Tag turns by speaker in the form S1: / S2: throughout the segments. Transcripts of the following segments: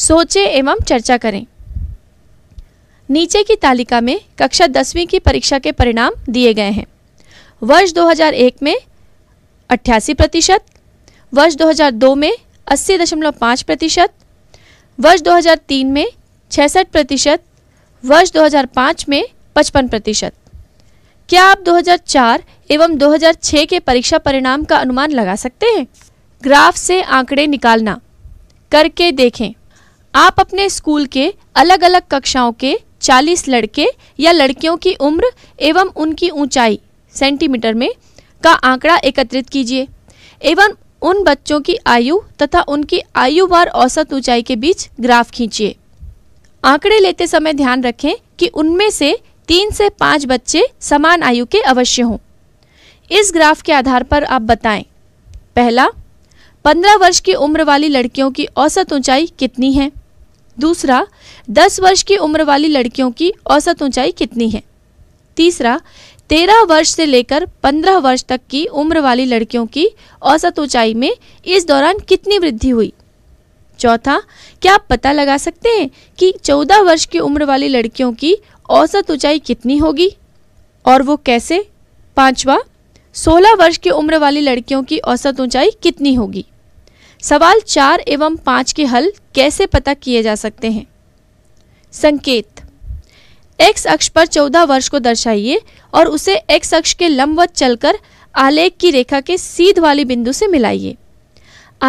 S1: सोचें एवं चर्चा करें नीचे की तालिका में कक्षा दसवीं की परीक्षा के परिणाम दिए गए हैं वर्ष 2001 में अट्ठासी प्रतिशत वर्ष 2002 में अस्सी दशमलव पाँच प्रतिशत वर्ष 2003 में छसठ प्रतिशत वर्ष 2005 में पचपन प्रतिशत क्या आप 2004 एवं 2006 के परीक्षा परिणाम का अनुमान लगा सकते हैं ग्राफ से आंकड़े निकालना करके देखें आप अपने स्कूल के अलग अलग कक्षाओं के 40 लड़के या लड़कियों की उम्र एवं उनकी ऊंचाई सेंटीमीटर में का आंकड़ा एकत्रित कीजिए एवं उन बच्चों की आयु तथा उनकी आयु बार औसत ऊंचाई के बीच ग्राफ खींचिए आंकड़े लेते समय ध्यान रखें कि उनमें से तीन से पाँच बच्चे समान आयु के अवश्य हों इस ग्राफ के आधार पर आप बताएं पहला पंद्रह वर्ष की उम्र वाली लड़कियों की औसत ऊंचाई कितनी है दूसरा 10 वर्ष की उम्र वाली लड़कियों की औसत ऊंचाई कितनी है तीसरा 13 वर्ष से लेकर 15 वर्ष तक की उम्र वाली लड़कियों की औसत ऊंचाई में इस दौरान कितनी वृद्धि हुई चौथा क्या आप पता लगा सकते हैं कि 14 वर्ष की उम्र वाली लड़कियों की औसत ऊंचाई कितनी होगी और वो कैसे पांचवा 16 वर्ष की उम्र वाली लड़कियों की औसत ऊंचाई कितनी होगी सवाल चार एवं पाँच के हल कैसे पता किए जा सकते हैं संकेत एक्स अक्ष पर चौदह वर्ष को दर्शाइए और उसे एक्स अक्ष के लंबवत चलकर आलेख की रेखा के सीध वाली बिंदु से मिलाइए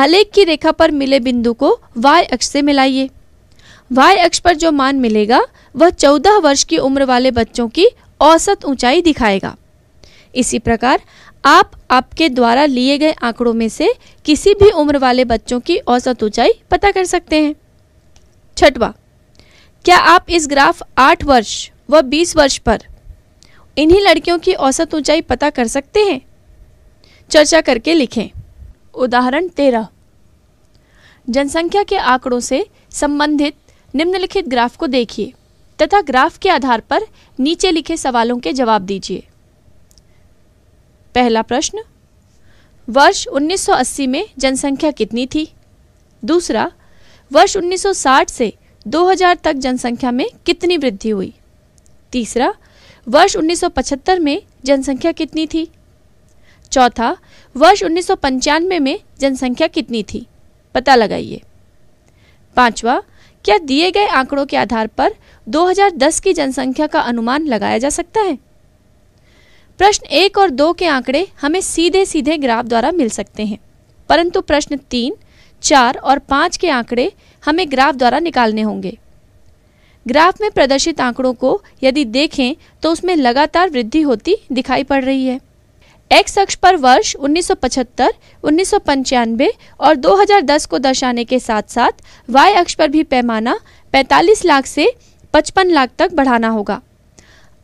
S1: आलेख की रेखा पर मिले बिंदु को y अक्ष से मिलाइए y अक्ष पर जो मान मिलेगा वह 14 वर्ष की उम्र वाले बच्चों की औसत ऊंचाई दिखाएगा इसी प्रकार आप आपके द्वारा लिए गए आंकड़ों में से किसी भी उम्र वाले बच्चों की औसत ऊंचाई पता कर सकते हैं छठवा क्या आप इस ग्राफ आठ वर्ष व बीस वर्ष पर इन्हीं लड़कियों की औसत ऊंचाई पता कर सकते हैं चर्चा करके लिखें उदाहरण तेरह जनसंख्या के आंकड़ों से संबंधित निम्नलिखित ग्राफ को देखिए तथा ग्राफ के आधार पर नीचे लिखे सवालों के जवाब दीजिए पहला प्रश्न वर्ष 1980 में जनसंख्या कितनी थी दूसरा वर्ष 1960 से 2000 तक जनसंख्या में कितनी वृद्धि हुई तीसरा वर्ष 1975 में जनसंख्या कितनी थी चौथा वर्ष उन्नीस में जनसंख्या कितनी थी पता लगाइए पांचवा क्या दिए गए आंकड़ों के आधार पर 2010 की जनसंख्या का अनुमान लगाया जा सकता है प्रश्न एक और दो के आंकड़े हमें सीधे सीधे ग्राफ द्वारा मिल सकते हैं परंतु प्रश्न तीन चार और पाँच के आंकड़े हमें ग्राफ द्वारा निकालने होंगे ग्राफ में प्रदर्शित आंकड़ों को यदि देखें तो उसमें लगातार वृद्धि होती दिखाई पड़ रही है एक्स अक्ष पर वर्ष 1975, 1995 और 2010 को दर्शाने के साथ साथ वाई अक्ष पर भी पैमाना 45 लाख से 55 लाख तक बढ़ाना होगा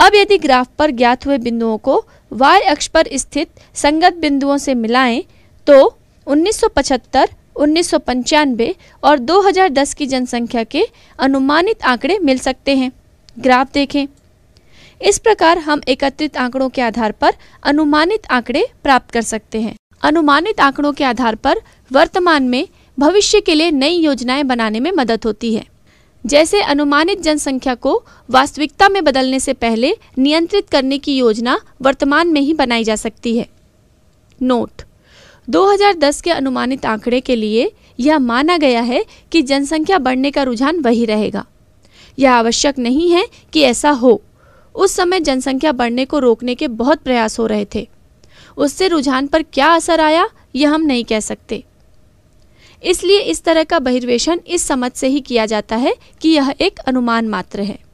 S1: अब यदि ग्राफ पर ज्ञात हुए बिंदुओं को वाई अक्ष पर स्थित संगत बिंदुओं से मिलाएं तो 1975, उन्नीस और 2010 की जनसंख्या के अनुमानित आंकड़े मिल सकते हैं ग्राफ देखें इस प्रकार हम एकत्रित आंकड़ों के आधार पर अनुमानित आंकड़े प्राप्त कर सकते हैं अनुमानित आंकड़ों के आधार पर वर्तमान में भविष्य के लिए नई योजनाएं बनाने में मदद होती है जैसे अनुमानित जनसंख्या को वास्तविकता में बदलने से पहले नियंत्रित करने की योजना वर्तमान में ही बनाई जा सकती है नोट 2010 के अनुमानित आंकड़े के लिए यह माना गया है कि जनसंख्या बढ़ने का रुझान वही रहेगा यह आवश्यक नहीं है कि ऐसा हो उस समय जनसंख्या बढ़ने को रोकने के बहुत प्रयास हो रहे थे उससे रुझान पर क्या असर आया यह हम नहीं कह सकते इसलिए इस तरह का बहिर्वेशन इस समझ से ही किया जाता है कि यह एक अनुमान मात्र है